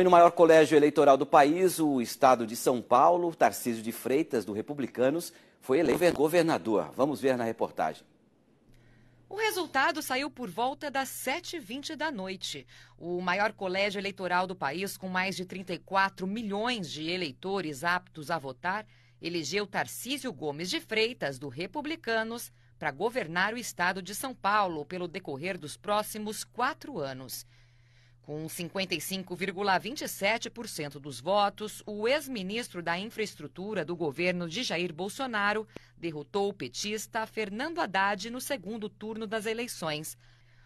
e no maior colégio eleitoral do país, o estado de São Paulo, Tarcísio de Freitas, do Republicanos, foi eleito governador. Vamos ver na reportagem. O resultado saiu por volta das 7h20 da noite. O maior colégio eleitoral do país, com mais de 34 milhões de eleitores aptos a votar, elegeu Tarcísio Gomes de Freitas, do Republicanos, para governar o estado de São Paulo pelo decorrer dos próximos quatro anos. Com 55,27% dos votos, o ex-ministro da Infraestrutura do governo de Jair Bolsonaro derrotou o petista Fernando Haddad no segundo turno das eleições.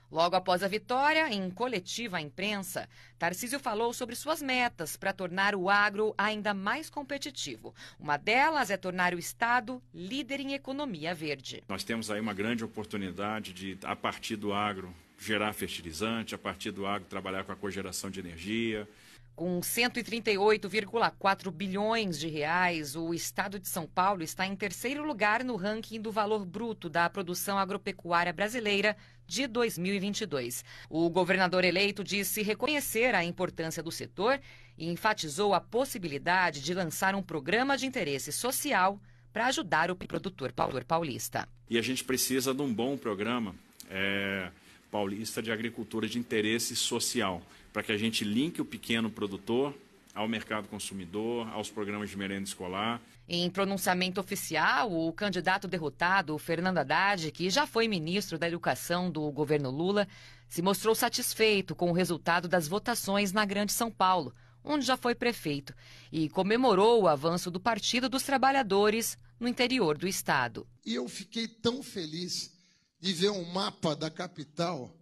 Logo após a vitória, em coletiva à imprensa, Tarcísio falou sobre suas metas para tornar o agro ainda mais competitivo. Uma delas é tornar o Estado líder em economia verde. Nós temos aí uma grande oportunidade de, a partir do agro, gerar fertilizante, a partir do agro trabalhar com a cogeração de energia. Com 138,4 bilhões de reais, o estado de São Paulo está em terceiro lugar no ranking do valor bruto da produção agropecuária brasileira de 2022. O governador eleito disse reconhecer a importância do setor e enfatizou a possibilidade de lançar um programa de interesse social para ajudar o produtor paulista. E a gente precisa de um bom programa. É paulista de agricultura de interesse social, para que a gente linke o pequeno produtor ao mercado consumidor, aos programas de merenda escolar. Em pronunciamento oficial, o candidato derrotado, Fernando Haddad, que já foi ministro da Educação do governo Lula, se mostrou satisfeito com o resultado das votações na Grande São Paulo, onde já foi prefeito, e comemorou o avanço do Partido dos Trabalhadores no interior do estado. E eu fiquei tão feliz de ver um mapa da capital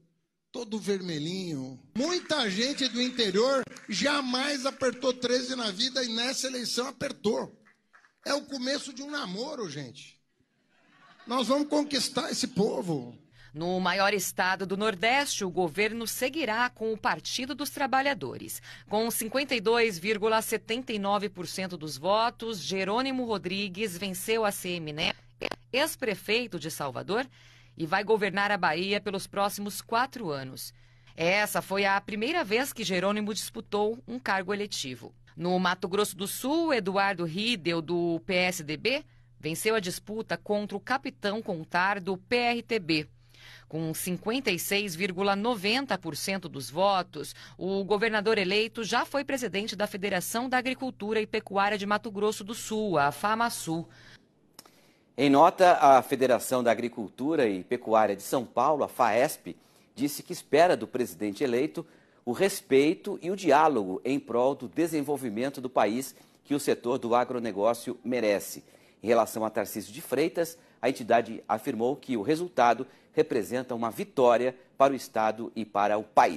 todo vermelhinho. Muita gente do interior jamais apertou 13 na vida e nessa eleição apertou. É o começo de um namoro, gente. Nós vamos conquistar esse povo. No maior estado do Nordeste, o governo seguirá com o Partido dos Trabalhadores. Com 52,79% dos votos, Jerônimo Rodrigues venceu a CMN ex-prefeito de Salvador, e vai governar a Bahia pelos próximos quatro anos. Essa foi a primeira vez que Jerônimo disputou um cargo eletivo. No Mato Grosso do Sul, Eduardo Riedel, do PSDB, venceu a disputa contra o capitão Contar, do PRTB. Com 56,90% dos votos, o governador eleito já foi presidente da Federação da Agricultura e Pecuária de Mato Grosso do Sul, a FAMASU. Em nota, a Federação da Agricultura e Pecuária de São Paulo, a FAESP, disse que espera do presidente eleito o respeito e o diálogo em prol do desenvolvimento do país que o setor do agronegócio merece. Em relação a Tarcísio de Freitas, a entidade afirmou que o resultado representa uma vitória para o Estado e para o país.